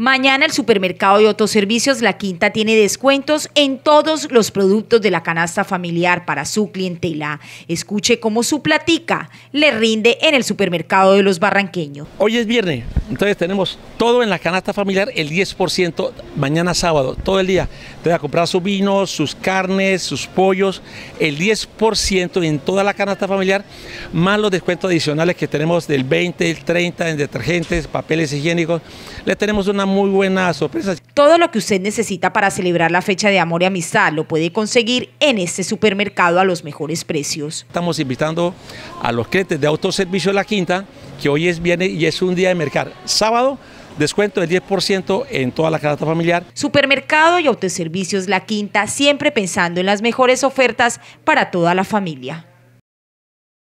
Mañana el supermercado de servicios La Quinta tiene descuentos en todos los productos de la canasta familiar para su clientela. Escuche cómo su platica le rinde en el supermercado de los barranqueños. Hoy es viernes, entonces tenemos todo en la canasta familiar, el 10% mañana sábado, todo el día. Te va a comprar su vino, sus carnes, sus pollos, el 10% en toda la canasta familiar, más los descuentos adicionales que tenemos del 20, el 30 en detergentes, papeles higiénicos. Le tenemos una muy buena sorpresa. Todo lo que usted necesita para celebrar la fecha de amor y amistad lo puede conseguir en este supermercado a los mejores precios. Estamos invitando a los clientes de autoservicio La Quinta, que hoy es viernes y es un día de mercado sábado descuento del 10% en toda la canasta familiar. Supermercado y autoservicios La Quinta, siempre pensando en las mejores ofertas para toda la familia.